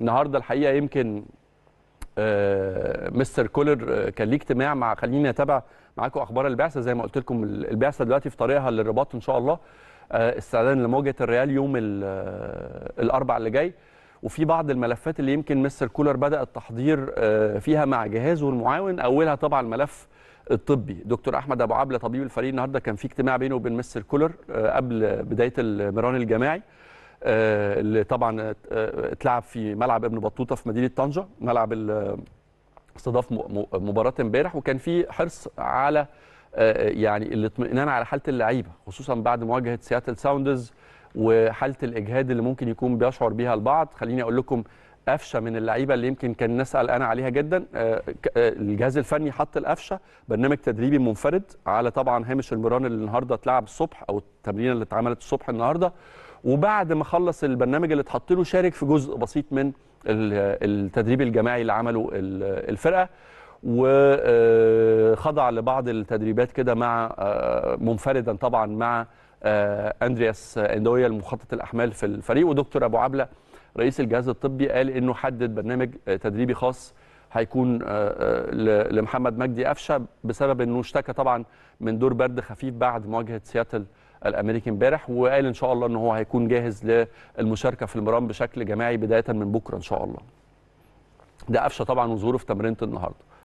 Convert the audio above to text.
النهارده الحقيقه يمكن آه، مستر كولر آه، كان ليه اجتماع مع خليني اتابع معاكم اخبار البعثه زي ما قلت لكم البعثه دلوقتي في طريقها للرباط ان شاء الله آه، استعدادا لمواجهه الريال يوم الاربع اللي جاي وفي بعض الملفات اللي يمكن مستر كولر بدا التحضير فيها مع جهازه المعاون اولها طبعا الملف الطبي دكتور احمد ابو عبله طبيب الفريق النهارده كان في اجتماع بينه وبين مستر كولر قبل بدايه المران الجماعي آه، اللي طبعا آه، اتلعب في ملعب ابن بطوطه في مدينه طنجه ملعب آه، استضاف مباراه امبارح وكان في حرص على يعني الاطمئنان على حاله اللعيبه خصوصا بعد مواجهه سياتل ساوندرز وحاله الاجهاد اللي ممكن يكون بيشعر بيها البعض خليني اقول لكم قفشه من اللعيبه اللي يمكن كان الناس انا عليها جدا آه، آه، الجهاز الفني حط القفشه برنامج تدريبي منفرد على طبعا هامش المران اللي النهارده اتلعب الصبح او التمرين اللي اتعملت الصبح النهارده وبعد ما خلص البرنامج اللي اتحط له شارك في جزء بسيط من التدريب الجماعي اللي عمله الفرقه وخضع آه، لبعض التدريبات كده مع منفردا طبعا مع اندرياس اندويا المخطط الاحمال في الفريق ودكتور ابو عبله رئيس الجهاز الطبي قال انه حدد برنامج آه، تدريبي خاص هيكون آه، آه، لمحمد مجدي قفشه بسبب انه اشتكى طبعا من دور برد خفيف بعد مواجهه سياتل الامريكي امبارح وقال ان شاء الله ان هو هيكون جاهز للمشاركه في المران بشكل جماعي بدايه من بكره ان شاء الله. ده قفشه طبعا وظهوره في تمرينه النهارده.